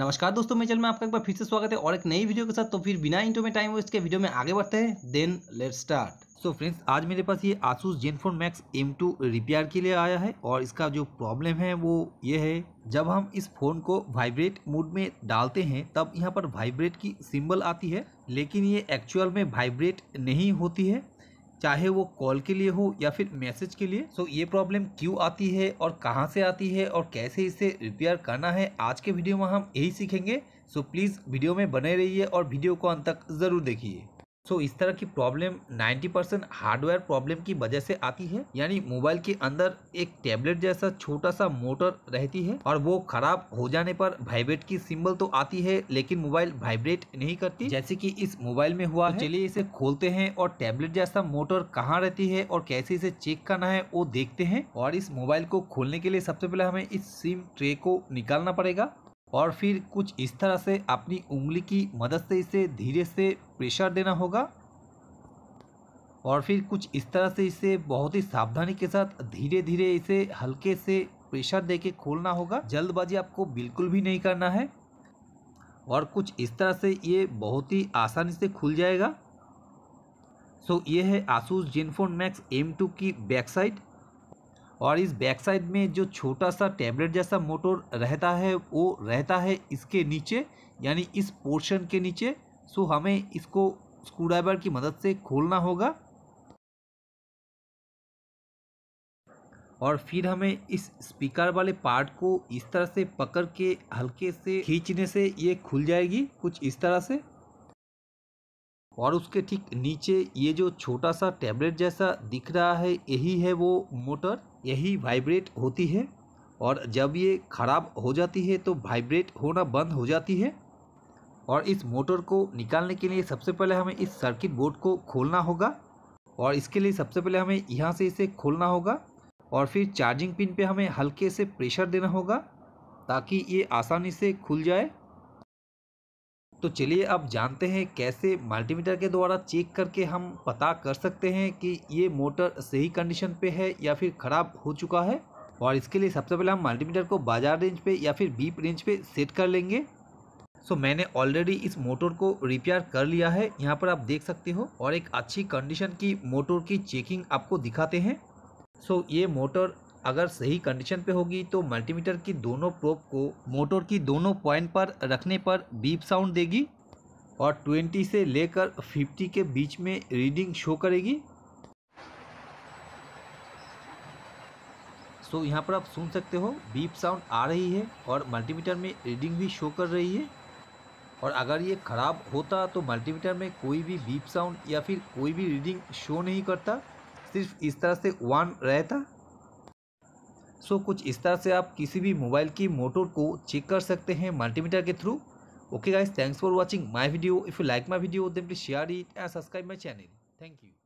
नमस्कार दोस्तों मैं चल में आपका एक बार फिर से स्वागत है और एक नई वीडियो के साथ तो फिर बिना इंटो में टाइम वेस्ट के वीडियो में आगे बढ़ते हैं then let start so so friends आज मेरे पास ये Asus Zenfone Max M two repair के लिए आया है और इसका जो प्रॉब्लम है वो ये है जब हम इस फ़ोन को वाइब्रेट मोड में डालते हैं तब यहाँ पर वाइब्रेट की सिंबल आती है लेकिन ये एक्चुअल में वाइब्रेट नहीं होती है चाहे वो कॉल के लिए हो या फिर मैसेज के लिए सो ये प्रॉब्लम क्यों आती है और कहाँ से आती है और कैसे इसे रिपेयर करना है आज के वीडियो में हम यही सीखेंगे सो प्लीज़ वीडियो में बने रहिए और वीडियो को अंत तक ज़रूर देखिए सो so, इस तरह की प्रॉब्लम 90 परसेंट हार्डवेयर प्रॉब्लम की वजह से आती है यानी मोबाइल के अंदर एक टैबलेट जैसा छोटा सा मोटर रहती है और वो खराब हो जाने पर वाइब्रेट की सिंबल तो आती है लेकिन मोबाइल वाइब्रेट नहीं करती जैसे कि इस मोबाइल में हुआ तो चलिए इसे खोलते हैं और टैबलेट जैसा मोटर कहाँ रहती है और कैसे इसे चेक करना है वो देखते हैं और इस मोबाइल को खोलने के लिए सबसे पहले हमें इस सिम ट्रे को निकालना पड़ेगा और फिर कुछ इस तरह से अपनी उंगली की मदद से इसे धीरे से प्रेशर देना होगा और फिर कुछ इस तरह से इसे बहुत ही सावधानी के साथ धीरे धीरे इसे हल्के से प्रेशर देके खोलना होगा जल्दबाजी आपको बिल्कुल भी नहीं करना है और कुछ इस तरह से ये बहुत ही आसानी से खुल जाएगा सो ये है Asus Zenfone Max M two की बैक साइड और इस बैक साइड में जो छोटा सा टैबलेट जैसा मोटर रहता है वो रहता है इसके नीचे यानी इस पोर्शन के नीचे सो हमें इसको स्क्रू ड्राइवर की मदद से खोलना होगा और फिर हमें इस स्पीकर वाले पार्ट को इस तरह से पकड़ के हल्के से खींचने से ये खुल जाएगी कुछ इस तरह से और उसके ठीक नीचे ये जो छोटा सा टैबलेट जैसा दिख रहा है यही है वो मोटर यही वाइब्रेट होती है और जब ये ख़राब हो जाती है तो वाइब्रेट होना बंद हो जाती है और इस मोटर को निकालने के लिए सबसे पहले हमें इस सर्किट बोर्ड को खोलना होगा और इसके लिए सबसे पहले हमें यहाँ से इसे खोलना होगा और फिर चार्जिंग पिन पे हमें हल्के से प्रेशर देना होगा ताकि ये आसानी से खुल जाए तो चलिए अब जानते हैं कैसे मल्टीमीटर के द्वारा चेक करके हम पता कर सकते हैं कि ये मोटर सही कंडीशन पे है या फिर ख़राब हो चुका है और इसके लिए सबसे पहले हम मल्टीमीटर को बाजार रेंज पे या फिर बीप रेंज पे सेट कर लेंगे सो so, मैंने ऑलरेडी इस मोटर को रिपेयर कर लिया है यहाँ पर आप देख सकते हो और एक अच्छी कंडीशन की मोटर की चेकिंग आपको दिखाते हैं सो so, ये मोटर अगर सही कंडीशन पे होगी तो मल्टीमीटर की दोनों प्रोप को मोटर की दोनों पॉइंट पर रखने पर बीप साउंड देगी और 20 से लेकर 50 के बीच में रीडिंग शो करेगी सो so, यहाँ पर आप सुन सकते हो बीप साउंड आ रही है और मल्टीमीटर में रीडिंग भी शो कर रही है और अगर ये ख़राब होता तो मल्टीमीटर में कोई भी बीप साउंड या फिर कोई भी रीडिंग शो नहीं करता सिर्फ इस तरह से वन रहता सो so, कुछ इस तरह से आप किसी भी मोबाइल की मोटर को चेक कर सकते हैं मल्टीमीटर के through okay guys thanks for watching my video if you like my video then please share it and subscribe my channel thank you